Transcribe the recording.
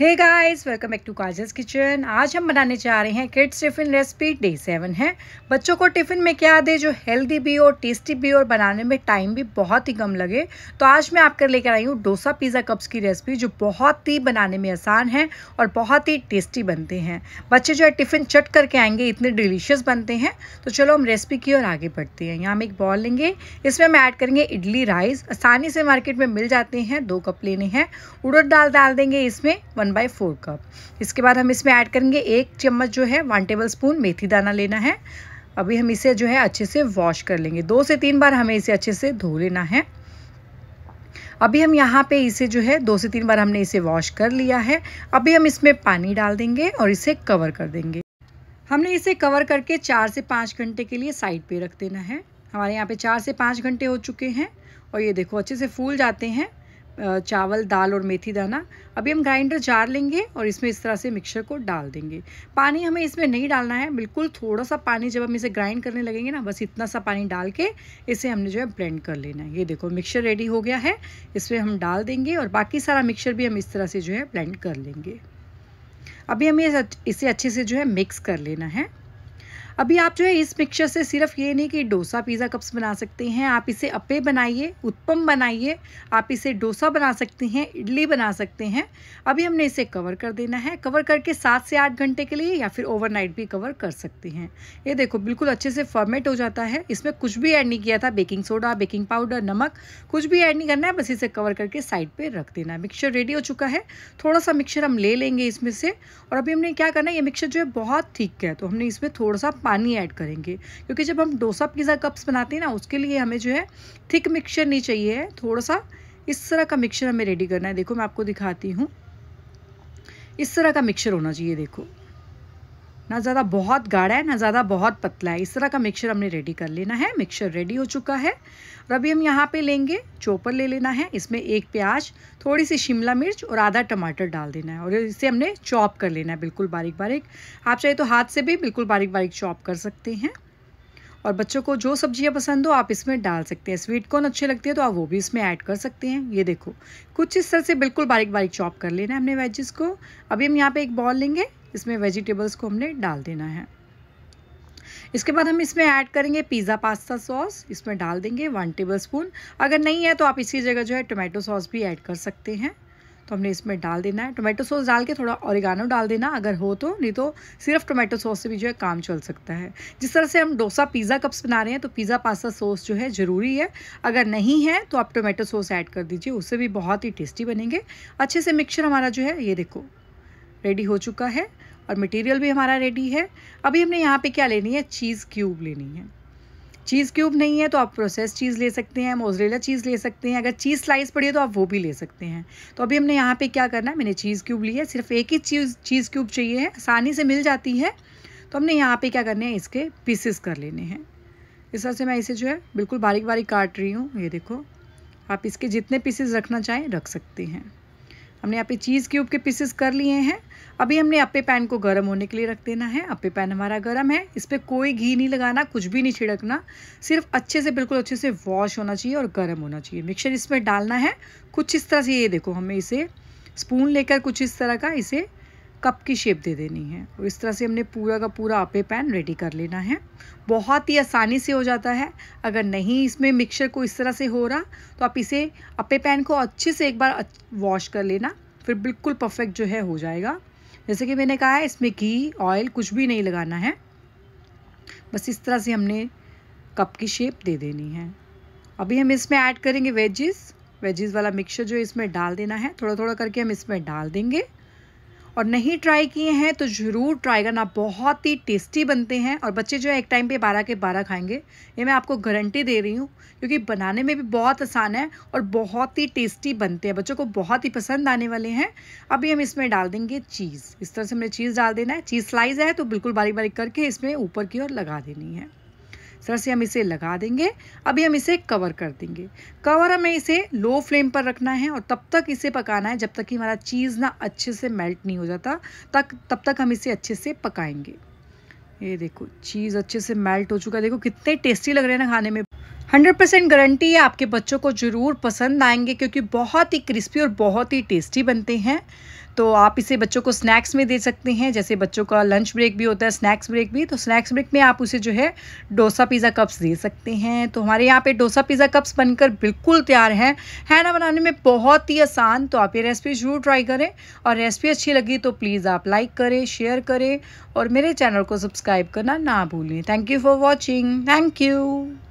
hey guys welcome back to काजस kitchen आज हम बनाने जा रहे हैं kids tiffin recipe day seven है बच्चों को टिफ़िन में क्या दे जो हेल्दी भी हो टेस्टी भी और बनाने में टाइम भी बहुत ही कम लगे तो आज मैं आपके लेकर आई हूँ डोसा पिज़्ज़ा कप्स की रेसिपी जो बहुत ही बनाने में आसान है और बहुत ही टेस्टी बनते हैं बच्चे जो है टिफ़िन चट करके आएंगे इतने डिलीशियस बनते हैं तो चलो हम रेसिपी की ओर आगे बढ़ते हैं यहाँ हम एक बॉल लेंगे इसमें हम ऐड करेंगे इडली राइस आसानी से मार्केट में मिल जाते हैं दो कप लेने हैं उड़द दाल डाल देंगे इसमें one one by four cup इसके बाद हम इसमें ऐड करेंगे एक चम्मच जो है वन टेबल स्पून मेथी दाना लेना है अभी हम इसे जो है अच्छे से वॉश कर लेंगे दो से तीन बार हमें इसे अच्छे से धो लेना है अभी हम यहाँ पे इसे जो है दो से तीन बार हमने इसे वॉश कर लिया है अभी हम इसमें पानी डाल देंगे और इसे कवर कर देंगे हमने इसे कवर करके चार से पाँच घंटे के लिए साइड पे रख देना है हमारे यहाँ पे चार से पाँच घंटे हो चुके हैं और ये देखो अच्छे से फूल जाते हैं चावल दाल और मेथी दाना अभी हम ग्राइंडर जार लेंगे और इसमें इस तरह से मिक्सर को डाल देंगे पानी हमें इसमें नहीं डालना है बिल्कुल थोड़ा सा पानी जब हम इसे ग्राइंड करने लगेंगे ना बस इतना सा पानी डाल के इसे हमने जो है ब्लेंड कर लेना है ये देखो मिक्सर रेडी हो गया है इसमें हम डाल देंगे और बाकी सारा मिक्सर भी हम इस तरह से जो है ब्लेंड कर लेंगे अभी हमें इसे अच्छे से जो है मिक्स कर लेना है अभी आप जो है इस मिक्सचर से सिर्फ ये नहीं कि डोसा पिज़्ज़ा कप्स बना सकते हैं आप इसे अपे बनाइए उत्पम बनाइए आप इसे डोसा बना सकते हैं इडली बना सकते हैं अभी हमने इसे कवर कर देना है कवर करके सात से आठ घंटे के लिए या फिर ओवरनाइट भी कवर कर सकते हैं ये देखो बिल्कुल अच्छे से फर्मेट हो जाता है इसमें कुछ भी ऐड नहीं किया था बेकिंग सोडा बेकिंग पाउडर नमक कुछ भी ऐड नहीं करना है बस इसे कवर करके साइड पर रख देना है मिक्सचर रेडी हो चुका है थोड़ा सा मिक्सर हम ले लेंगे इसमें से और अभी हमने क्या करना है ये मिक्सर जो है बहुत ठीक है तो हमने इसमें थोड़ा सा पानी ऐड करेंगे क्योंकि जब हम डोसा पिज़्ज़ा कप्स बनाते हैं ना उसके लिए हमें जो है थिक मिक्सचर नहीं चाहिए थोड़ा सा इस तरह का मिक्सचर हमें रेडी करना है देखो मैं आपको दिखाती हूँ इस तरह का मिक्सचर होना चाहिए देखो ना ज़्यादा बहुत गाढ़ा है ना ज़्यादा बहुत पतला है इस तरह का मिक्सर हमने रेडी कर लेना है मिक्सर रेडी हो चुका है और अभी हम यहाँ पे लेंगे चोपर ले लेना है इसमें एक प्याज थोड़ी सी शिमला मिर्च और आधा टमाटर डाल देना है और इसे हमने चॉप कर लेना है बिल्कुल बारीक बारीक आप चाहे तो हाथ से भी बिल्कुल बारीक बारीक चॉप कर सकते हैं और बच्चों को जो सब्जियाँ पसंद हो आप इसमें डाल सकते हैं स्वीट कॉर्न अच्छे लगते हैं तो आप वो भी इसमें ऐड कर सकते हैं ये देखो कुछ इस तरह से बिल्कुल बारीक बारीक चॉप कर लेना है हमने वेजेस को अभी हम यहाँ पे एक बॉल लेंगे इसमें वेजिटेबल्स को हमने डाल देना है इसके बाद हम इसमें ऐड करेंगे पिज़्ज़ा पास्ता सॉस इसमें डाल देंगे वन टेबल स्पून अगर नहीं है तो आप इसी जगह जो है टोमेटो सॉस भी ऐड कर सकते हैं तो हमने इसमें डाल देना है टोमेटो सॉस डाल के थोड़ा औरिगानो डाल देना अगर हो तो नहीं तो सिर्फ टोमेटो सॉस से भी जो है काम चल सकता है जिस तरह से हम डोसा पिज़्ज़ा कप्स बना रहे हैं तो पिज़्ज़ा पास्ता सॉस जो है ज़रूरी है अगर नहीं है तो आप टोमेटो सॉस ऐड कर दीजिए उससे भी बहुत ही टेस्टी बनेंगे अच्छे से मिक्सचर हमारा जो है ये देखो रेडी हो चुका है और मटेरियल भी हमारा रेडी है अभी हमने यहाँ पे क्या लेनी है चीज़ क्यूब लेनी है चीज़ क्यूब नहीं है तो आप प्रोसेस चीज़ ले सकते हैं मोजरेला चीज़ ले सकते हैं अगर चीज़ स्लाइस पड़ी है तो आप वो भी ले सकते हैं तो अभी हमने यहाँ पे क्या करना है मैंने चीज़ क्यूब ली है सिर्फ एक ही चीज़ चीज़ क्यूब चाहिए है आसानी से मिल जाती है तो हमने यहाँ पे क्या करने हैं इसके पीसेस कर लेने हैं इस तरह से मैं इसे जो है बिल्कुल बारीक बारीक काट रही हूँ ये देखो आप इसके जितने पीसेस रखना चाहें रख सकते हैं हमने यहाँ पे चीज़ क्यूब के पीसेस कर लिए हैं अभी हमने अप्पे पैन को गर्म होने के लिए रख देना है अप्पे पैन हमारा गर्म है इस पर कोई घी नहीं लगाना कुछ भी नहीं छिड़कना सिर्फ अच्छे से बिल्कुल अच्छे से वॉश होना चाहिए और गर्म होना चाहिए मिक्सचर इसमें डालना है कुछ इस तरह से ये देखो हमें इसे स्पून लेकर कुछ इस तरह का इसे कप की शेप दे देनी है और इस तरह से हमने पूरा का पूरा आपे पैन रेडी कर लेना है बहुत ही आसानी से हो जाता है अगर नहीं इसमें मिक्सचर को इस तरह से हो रहा तो आप इसे अपे पैन को अच्छे से एक बार वॉश कर लेना फिर बिल्कुल परफेक्ट जो है हो जाएगा जैसे कि मैंने कहा है इसमें घी ऑयल कुछ भी नहीं लगाना है बस इस तरह से हमने कप की शेप दे देनी है अभी हम इसमें ऐड करेंगे वेजेस वेजेस वाला मिक्सचर जो इसमें डाल देना है थोड़ा थोड़ा करके हम इसमें डाल देंगे और नहीं ट्राई किए हैं तो ज़रूर ट्राई करना बहुत ही टेस्टी बनते हैं और बच्चे जो है एक टाइम पे बारह के बारह खाएंगे ये मैं आपको गारंटी दे रही हूँ क्योंकि बनाने में भी बहुत आसान है और बहुत ही टेस्टी बनते हैं बच्चों को बहुत ही पसंद आने वाले हैं अभी हम इसमें डाल देंगे चीज़ इस तरह से हमें चीज़ डाल देना है चीज़ स्लाइज है तो बिल्कुल बारीक बारीक करके इसमें ऊपर की ओर लगा देनी है तरह से हम इसे लगा देंगे अभी हम इसे कवर कर देंगे कवर हमें इसे लो फ्लेम पर रखना है और तब तक इसे पकाना है जब तक कि हमारा चीज़ ना अच्छे से मेल्ट नहीं हो जाता तक तब तक हम इसे अच्छे से पकाएंगे ये देखो चीज़ अच्छे से मेल्ट हो चुका है देखो कितने टेस्टी लग रहे हैं ना खाने में हंड्रेड परसेंट गारंटी है आपके बच्चों को ज़रूर पसंद आएंगे क्योंकि बहुत ही क्रिस्पी और बहुत ही टेस्टी बनते हैं तो आप इसे बच्चों को स्नैक्स में दे सकते हैं जैसे बच्चों का लंच ब्रेक भी होता है स्नैक्स ब्रेक भी तो स्नैक्स ब्रेक में आप उसे जो है डोसा पिज़्ज़ा कप्स दे सकते हैं तो हमारे यहाँ पे डोसा पिज़्ज़ा कप्स बनकर बिल्कुल तैयार हैं है ना बनाने में बहुत ही आसान तो आप ये रेसिपी ज़रूर ट्राई करें और रेसिपी अच्छी लगी तो प्लीज़ आप लाइक करें शेयर करें और मेरे चैनल को सब्सक्राइब करना ना भूलें thank you for watching thank you